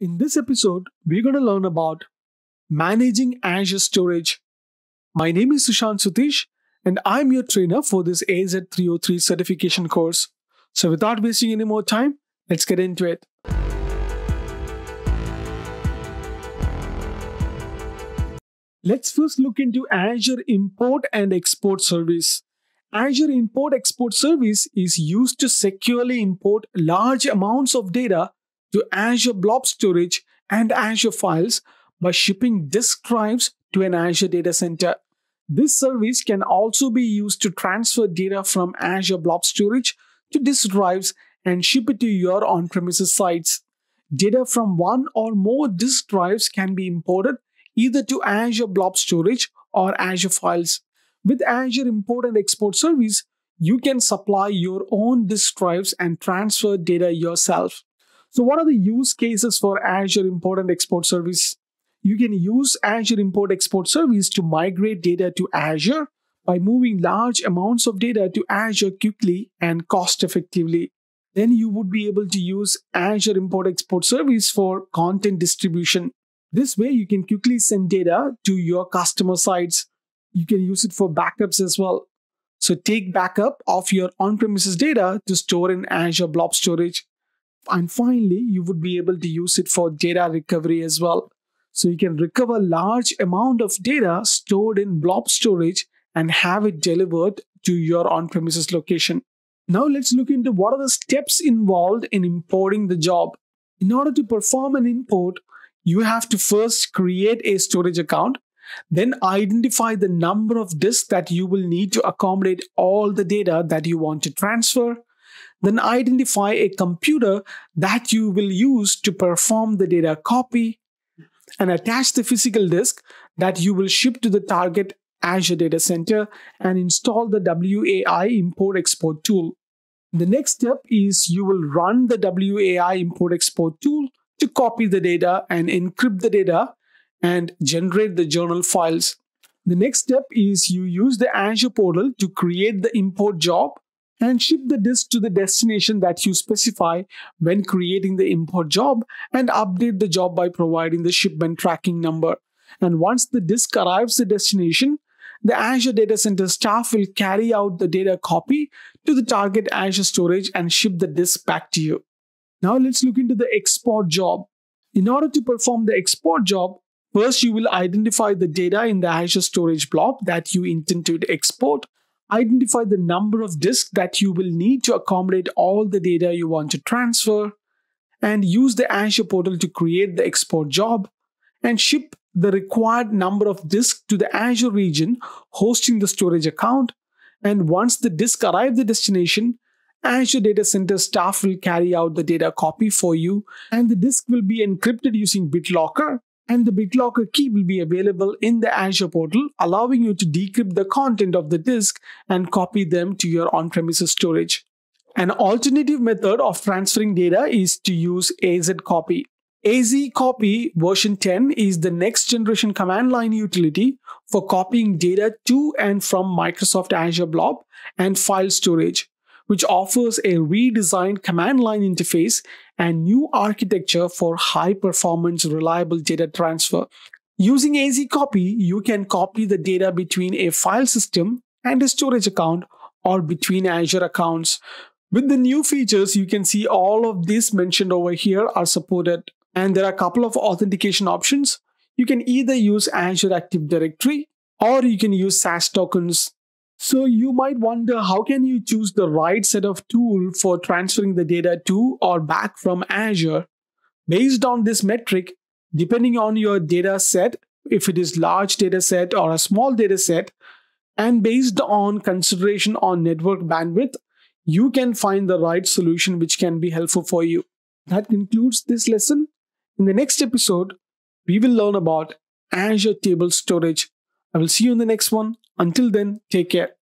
In this episode, we're going to learn about managing Azure storage. My name is Sushant Sutish, and I'm your trainer for this AZ303 certification course. So, without wasting any more time, let's get into it. Let's first look into Azure Import and Export Service. Azure Import Export Service is used to securely import large amounts of data to Azure Blob Storage and Azure Files by shipping disk drives to an Azure data center. This service can also be used to transfer data from Azure Blob Storage to disk drives and ship it to your on premises sites. Data from one or more disk drives can be imported either to Azure Blob Storage or Azure Files. With Azure Import and Export Service, you can supply your own disk drives and transfer data yourself. So what are the use cases for Azure Import and Export Service? You can use Azure Import Export Service to migrate data to Azure by moving large amounts of data to Azure quickly and cost effectively. Then you would be able to use Azure Import Export Service for content distribution. This way, you can quickly send data to your customer sites. You can use it for backups as well. So take backup of your on-premises data to store in Azure Blob Storage. And finally, you would be able to use it for data recovery as well. So you can recover large amount of data stored in blob storage and have it delivered to your on-premises location. Now let's look into what are the steps involved in importing the job. In order to perform an import, you have to first create a storage account, then identify the number of disks that you will need to accommodate all the data that you want to transfer then identify a computer that you will use to perform the data copy and attach the physical disk that you will ship to the target Azure data center and install the WAI import export tool. The next step is you will run the WAI import export tool to copy the data and encrypt the data and generate the journal files. The next step is you use the Azure portal to create the import job and ship the disk to the destination that you specify when creating the import job and update the job by providing the shipment tracking number. And once the disk arrives the destination, the Azure Data Center staff will carry out the data copy to the target Azure storage and ship the disk back to you. Now let's look into the export job. In order to perform the export job, first you will identify the data in the Azure storage blob that you intend to export identify the number of disks that you will need to accommodate all the data you want to transfer, and use the Azure portal to create the export job and ship the required number of disks to the Azure region hosting the storage account. And once the disk arrive the destination, Azure Data Center staff will carry out the data copy for you, and the disk will be encrypted using BitLocker and the BitLocker key will be available in the Azure portal, allowing you to decrypt the content of the disk and copy them to your on-premises storage. An alternative method of transferring data is to use AZ copy. AZ copy version 10 is the next generation command line utility for copying data to and from Microsoft Azure Blob and file storage which offers a redesigned command line interface and new architecture for high performance, reliable data transfer. Using AZ Copy, you can copy the data between a file system and a storage account or between Azure accounts. With the new features, you can see all of these mentioned over here are supported. And there are a couple of authentication options. You can either use Azure Active Directory or you can use SAS tokens. So you might wonder how can you choose the right set of tool for transferring the data to or back from Azure? Based on this metric, depending on your data set, if it is large data set or a small data set, and based on consideration on network bandwidth, you can find the right solution which can be helpful for you. That concludes this lesson. In the next episode, we will learn about Azure Table Storage I will see you in the next one. Until then, take care.